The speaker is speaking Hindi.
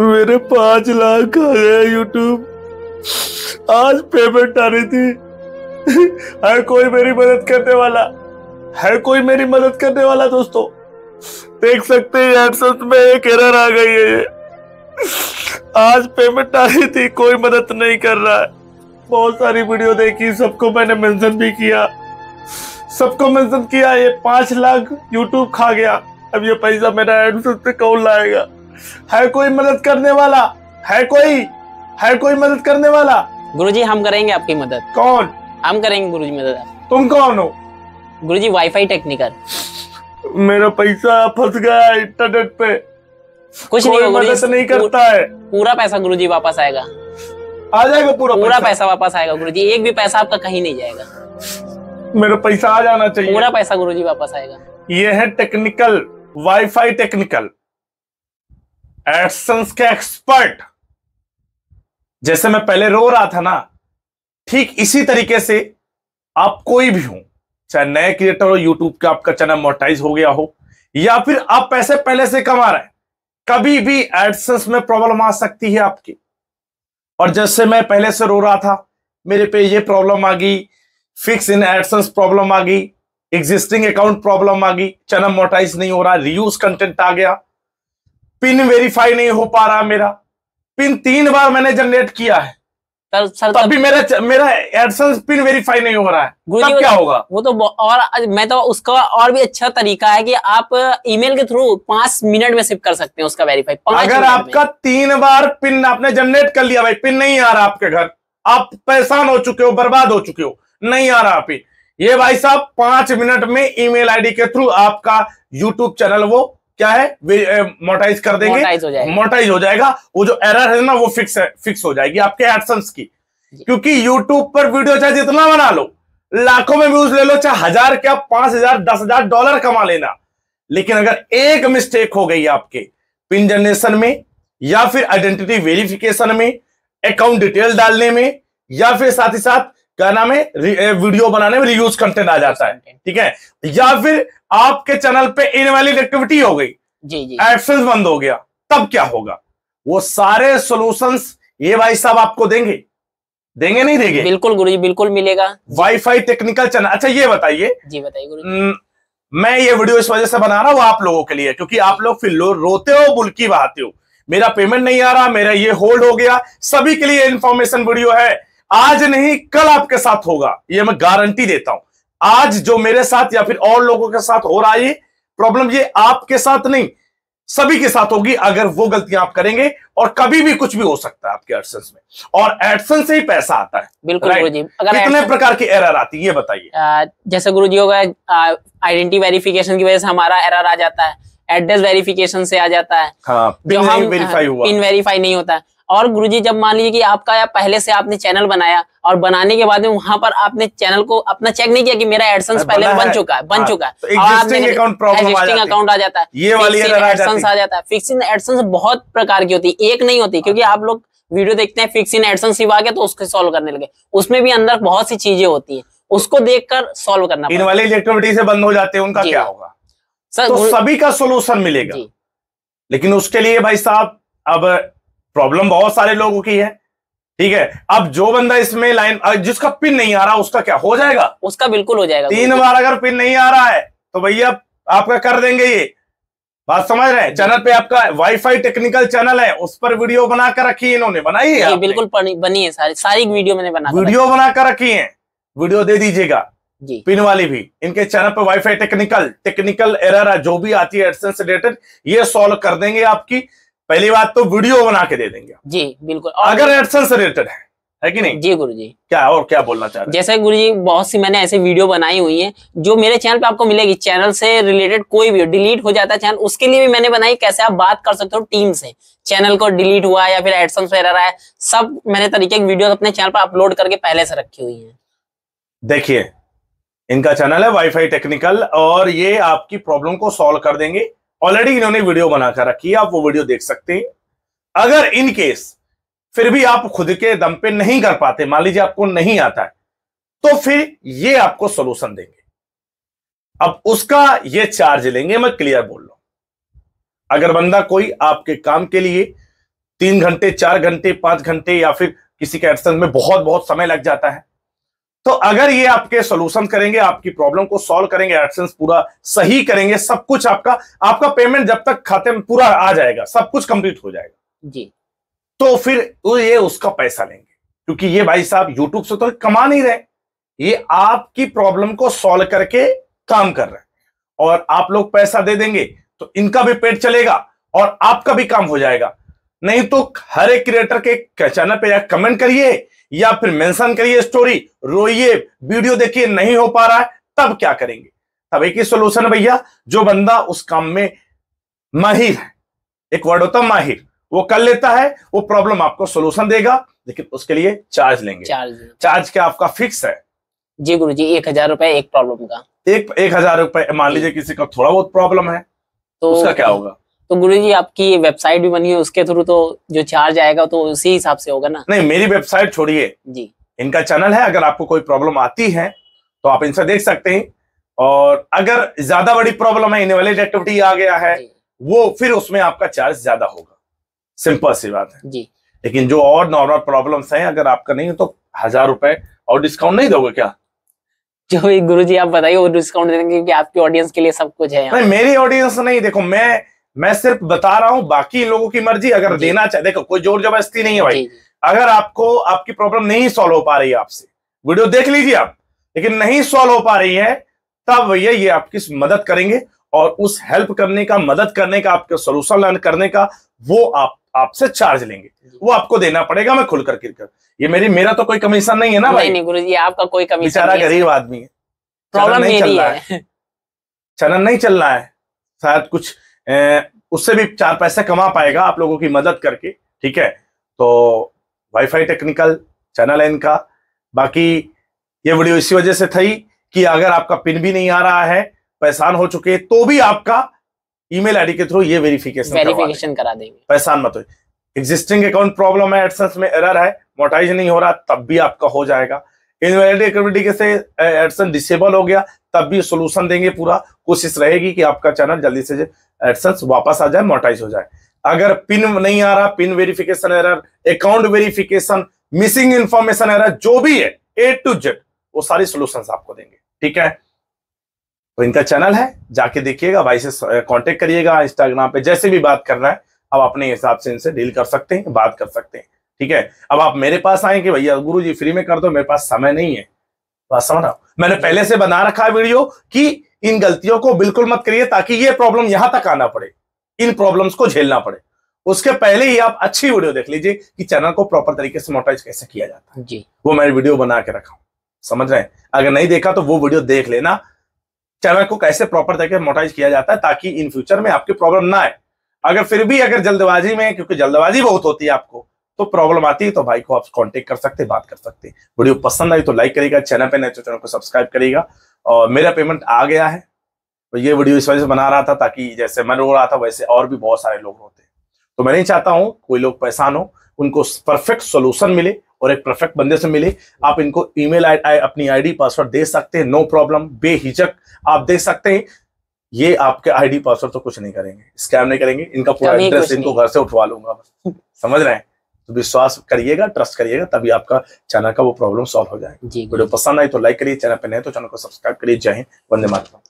मेरे पांच लाख आ गए यूट्यूब आज पेमेंट आ रही थी है कोई मेरी मदद करने वाला है कोई मेरी मदद करने वाला दोस्तों देख सकते हैं में एक एरर आ गई है ये आज पेमेंट आ रही थी कोई मदद नहीं कर रहा है बहुत सारी वीडियो देखी सबको मैंने मेंशन भी किया सबको मेंशन किया ये पांच लाख यूट्यूब खा गया अब ये पैसा मेरा एडसेंस पे कौन लाएगा है कोई मदद करने वाला है कोई है कोई मदद करने वाला गुरुजी हम करेंगे आपकी मदद कौन हम करेंगे गुरुजी मदद तुम कौन हो गुरुजी वाईफाई टेक्निकल मेरा पैसा फंस गया इंटरनेट पे कुछ नहीं मदद नहीं करता है पूरा पैसा गुरुजी वापस आएगा आ जाएगा पूरा पूरा पैसा, पैसा वापस आएगा गुरुजी एक भी पैसा आपका कहीं नहीं जाएगा मेरा पैसा आ जाना चाहिए पूरा पैसा गुरुजी वापस आएगा ये है टेक्निकल वाईफाई टेक्निकल एडसन्स के एक्सपर्ट जैसे मैं पहले रो रहा था ना ठीक इसी तरीके से आप कोई भी हो चाहे नए क्रिएटर हो यूट्यूब का आपका चैनल मोटाइज हो गया हो या फिर आप पैसे पहले से कमा रहे हैं कभी भी एडसेंस में प्रॉब्लम आ सकती है आपकी और जैसे मैं पहले से रो रहा था मेरे पे ये प्रॉब्लम आ गई फिक्स इन एडसेंस प्रॉब्लम आ गई एग्जिस्टिंग अकाउंट प्रॉब्लम आ गई चैनल मोटाइज नहीं हो रहा रियूज कंटेंट आ गया पिन वेरीफाई नहीं हो पा रहा मेरा पिन तीन बार मैंने जनरेट किया है तर, सर तब, तब भी मेरा मेरा एडसेंस पिन वेरीफाई नहीं हो रहा है तब क्या होगा वो तो और मैं तो उसका और भी अच्छा तरीका है कि आप ईमेल के थ्रू पांच मिनट में सिर्फ कर सकते हैं उसका वेरीफाई अगर आपका तीन बार पिन आपने जनरेट कर लिया भाई पिन नहीं आ रहा आपके घर आप परेशान हो चुके हो बर्बाद हो चुके हो नहीं आ रहा पिन ये भाई साहब पांच मिनट में ईमेल आईडी के थ्रू आपका यूट्यूब चैनल वो क्या है मोटाइज कर देंगे मोटाइज हो, हो जाएगा वो जो एरर है ना वो फिक्स है फिक्स हो जाएगी आपके एडसन्स की क्योंकि यूट्यूब पर वीडियो चाहे जितना बना लो लाखों में व्यूज ले लो चाहे हजार क्या पांच हजार दस हजार डॉलर कमा लेना लेकिन अगर एक मिस्टेक हो गई आपके पिन जनरेशन में या फिर आइडेंटिटी वेरिफिकेशन में अकाउंट डिटेल डालने में या फिर साथ ही साथ क्या नाम है वीडियो बनाने में रियूज कंटेंट आ जाता है ठीक है या फिर आपके चैनल पे इनवैलिड एक्टिविटी हो गई एडसेंस बंद हो गया तब क्या होगा वो सारे सॉल्यूशंस ये भाई साहब आपको देंगे देंगे नहीं देंगे बिल्कुल गुरु जी बिल्कुल मिलेगा वाईफाई टेक्निकल चैनल अच्छा ये बताइए जी बताइए गुरु मैं ये वीडियो इस वजह से बना रहा हूँ आप लोगों के लिए क्योंकि आप लोग फिर लो, रोते हो बुलकी बहाते हो मेरा पेमेंट नहीं आ रहा मेरा ये होल्ड हो गया सभी के लिए इंफॉर्मेशन वीडियो है आज नहीं कल आपके साथ होगा ये मैं गारंटी देता हूं आज जो मेरे साथ या फिर और लोगों के साथ हो रहा है प्रॉब्लम ये आपके साथ नहीं सभी के साथ होगी अगर वो गलतियां आप करेंगे और कभी भी कुछ भी हो सकता है आपके एडसेंस में और एडसेंस से ही पैसा आता है बिल्कुल गुरु जी अगर कितने AdSense... प्रकार की एरर आती है ये बताइए जैसे गुरु जी होगा आइडेंटिटी वेरिफिकेशन की वजह से हमारा एरर आ जाता है एड्रेस वेरिफिकेशन से आ जाता है हाँ, पिन जो हम वेरीफाई हाँ, हुआ पिन वेरीफाई नहीं होता है और गुरुजी जब मान लीजिए कि आपका या पहले से आपने चैनल बनाया और बनाने के बाद में वहां पर आपने चैनल को अपना चेक नहीं किया कि मेरा एडसेंस पहले बन चुका है बन हाँ, चुका है तो और अकाउंट आ जाता है एडसेंस आ जाता है फिक्सिंग एडसेंस बहुत प्रकार की होती है एक नहीं होती क्योंकि आप लोग वीडियो देखते हैं फिक्स इन एडसन सिवा गया तो उसको सोल्व करने लगे उसमें भी अंदर बहुत सी चीजें होती है उसको देखकर सॉल्व करना इन वाले इलेक्ट्रिसिटी से बंद हो जाते हैं उनका क्या होगा सर तो सभी का सोल्यूशन मिलेगा लेकिन उसके लिए भाई साहब अब प्रॉब्लम बहुत सारे लोगों की है ठीक है अब जो बंदा इसमें लाइन जिसका पिन नहीं आ रहा उसका क्या हो जाएगा उसका बिल्कुल हो जाएगा तीन बार अगर पिन नहीं आ रहा है तो भैया आपका कर देंगे ये बात समझ रहे हैं चैनल पे आपका वाईफाई टेक्निकल चैनल है उस पर वीडियो बनाकर रखी है इन्होंने बनाई है बिल्कुल बनी है सारी सारी वीडियो मैंने बना वीडियो बनाकर रखी है वीडियो दे दीजिएगा पिन वाली भी इनके चैनल पर वाईफाई टेक्निकल टेक्निकल एरर जो भी आती है एडसेंस रिलेटेड ये सॉल्व कर देंगे आपकी पहली बात तो वीडियो बना के दे देंगे जी बिल्कुल अगर एडसन से रिलेटेड है है कि नहीं जी गुरुजी क्या और क्या बोलना चाह रहे हैं जैसे गुरुजी बहुत सी मैंने ऐसे वीडियो बनाई हुई है जो मेरे चैनल पे आपको मिलेगी चैनल से रिलेटेड कोई भी डिलीट हो जाता है चैनल उसके लिए भी मैंने बनाई कैसे आप बात कर सकते हो टीम से चैनल को डिलीट हुआ या फिर एडसन वगैरह है सब मैंने तरीके की वीडियो अपने चैनल पर अपलोड करके पहले से रखी हुई है देखिए इनका चैनल है वाईफाई टेक्निकल और ये आपकी प्रॉब्लम को सोल्व कर देंगे ऑलरेडी इन्होंने वीडियो बनाकर रखी है आप वो वीडियो देख सकते हैं अगर इन केस फिर भी आप खुद के दम पे नहीं कर पाते मान लीजिए आपको नहीं आता है तो फिर ये आपको सोल्यूशन देंगे अब उसका ये चार्ज लेंगे मैं क्लियर बोल रहा अगर बंदा कोई आपके काम के लिए तीन घंटे चार घंटे पांच घंटे या फिर किसी के एडसेंस में बहुत बहुत समय लग जाता है तो अगर ये आपके सोल्यूशन करेंगे आपकी प्रॉब्लम को सॉल्व करेंगे एडसेंस पूरा सही करेंगे सब कुछ आपका आपका पेमेंट जब तक खाते में पूरा आ जाएगा सब कुछ कंप्लीट हो जाएगा जी तो फिर तो ये उसका पैसा लेंगे क्योंकि ये भाई साहब यूट्यूब से तो कमा नहीं रहे ये आपकी प्रॉब्लम को सॉल्व करके काम कर रहे हैं और आप लोग पैसा दे देंगे तो इनका भी पेट चलेगा और आपका भी काम हो जाएगा नहीं तो हर एक क्रिएटर के चैनल पे या कमेंट करिए या फिर मेंशन करिए स्टोरी रोइए वीडियो देखिए नहीं हो पा रहा है तब क्या करेंगे तब एक ही सोल्यूशन भैया जो बंदा उस काम में माहिर है एक वर्ड होता माहिर वो कर लेता है वो प्रॉब्लम आपको सोल्यूशन देगा लेकिन उसके लिए चार्ज लेंगे चार्ज चार्ज क्या आपका फिक्स है जी गुरु जी एक हजार रुपए एक प्रॉब्लम का एक एक हजार रुपए मान लीजिए किसी का थोड़ा बहुत प्रॉब्लम है तो उसका क्या होगा तो गुरु जी आपकी वेबसाइट भी बनी है उसके थ्रू तो जो चार्ज आएगा तो उसी हिसाब से होगा ना नहीं मेरी वेबसाइट छोड़िए जी इनका चैनल है अगर आपको कोई प्रॉब्लम आती है तो आप इनसे देख सकते हैं और अगर ज्यादा बड़ी प्रॉब्लम है वाले एक्टिविटी आ गया है वो फिर उसमें आपका चार्ज ज्यादा होगा सिंपल सी बात है जी लेकिन जो और नॉर्मल प्रॉब्लम्स हैं अगर आपका नहीं है तो हजार रुपए और डिस्काउंट नहीं दोगे क्या जो गुरु जी आप बताइए वो डिस्काउंट देंगे क्योंकि आपकी ऑडियंस के लिए सब कुछ है नहीं मेरी ऑडियंस नहीं देखो मैं मैं सिर्फ बता रहा हूं बाकी लोगों की मर्जी अगर देना चाहे देखो कोई जोर जबरदस्ती नहीं है भाई अगर आपको आपकी प्रॉब्लम नहीं सॉल्व हो पा रही है आपसे वीडियो देख लीजिए आप लेकिन नहीं सॉल्व हो पा रही है तब भैया ये आपकी मदद करेंगे और उस हेल्प करने का मदद करने का आपके सोल्यूशन लर्न करने का वो आप आपसे चार्ज लेंगे वो आपको देना पड़ेगा मैं खुलकर गिरकर ये मेरी मेरा तो कोई कमीशन नहीं है ना भाई नहीं गुरु जी आपका कोई कमीशन बेचारा गरीब आदमी है प्रॉब्लम नहीं चल रहा है चलन नहीं चल रहा है शायद कुछ उससे भी चार पैसे कमा पाएगा आप लोगों की मदद करके ठीक है तो वाईफाई टेक्निकल चैनल है इनका बाकी ये वीडियो इसी वजह से थी कि अगर आपका पिन भी नहीं आ रहा है पहचान हो चुके तो भी आपका ईमेल आईडी के थ्रू ये वेरिफिकेशन वेरिफिकेशन करा देंगे पहचान मत हो एग्जिस्टिंग अकाउंट प्रॉब्लम है एडसेंस में एरर है मोटाइज नहीं हो रहा तब भी आपका हो जाएगा इनवेलिडी के से एडसन डिसेबल हो गया तब भी सोल्यूशन देंगे पूरा कोशिश रहेगी कि आपका चैनल जल्दी से एडसेंस वापस आ जाए मोटाइज हो जाए अगर पिन नहीं आ रहा PIN verification error account verification missing information error जो भी है ए टू जेड वो सारी सोल्यूशन आपको देंगे ठीक है तो इनका चैनल है जाके देखिएगा भाई से कॉन्टेक्ट करिएगा इंस्टाग्राम पे जैसे भी बात करना है अब अपने हिसाब से इनसे डील कर सकते हैं बात कर सकते हैं ठीक है अब आप मेरे पास आए कि भैया गुरु जी फ्री में कर दो मेरे पास समय नहीं है बात समझ रहा मैंने पहले से बना रखा है वीडियो कि इन गलतियों को बिल्कुल मत करिए ताकि ये प्रॉब्लम यहां तक आना पड़े इन प्रॉब्लम्स को झेलना पड़े उसके पहले ही आप अच्छी वीडियो देख लीजिए कि चैनल को प्रॉपर तरीके से मोटाइज कैसे किया जाता है जी वो मैंने वीडियो बना के रखा हूं समझ रहे हैं अगर नहीं देखा तो वो वीडियो देख लेना चैनल को कैसे प्रॉपर तरीके से मोटाइज किया जाता है ताकि इन फ्यूचर में आपकी प्रॉब्लम ना आए अगर फिर भी अगर जल्दबाजी में क्योंकि जल्दबाजी बहुत होती है आपको तो प्रॉब्लम आती है तो भाई को आप कॉन्टेक्ट कर सकते बात कर सकते वीडियो पसंद आई तो लाइक करेगा चैनल पे नए तो चैनल को सब्सक्राइब करेगा और मेरा पेमेंट आ गया है तो ये वीडियो इस वजह से बना रहा था ताकि जैसे मैं रो रहा था वैसे और भी बहुत सारे लोग रोते तो मैं नहीं चाहता हूँ कोई लोग परेशान हो उनको परफेक्ट सोल्यूशन मिले और एक परफेक्ट बंदे से मिले आप इनको ईमेल अपनी आईडी पासवर्ड दे सकते हैं नो प्रॉब्लम बेहिचक आप दे सकते हैं ये आपके आईडी पासवर्ड तो कुछ नहीं करेंगे स्कैम नहीं करेंगे इनका पूरा एड्रेस इनको घर से उठवा लूंगा समझ रहे हैं तो विश्वास करिएगा ट्रस्ट करिएगा तभी आपका चैनल का वो प्रॉब्लम सॉल्व हो जाएगा वीडियो पसंद आए तो लाइक करिए चैनल पर नहीं तो चैनल को सब्सक्राइब करिए जय हिंद वंदे मातरम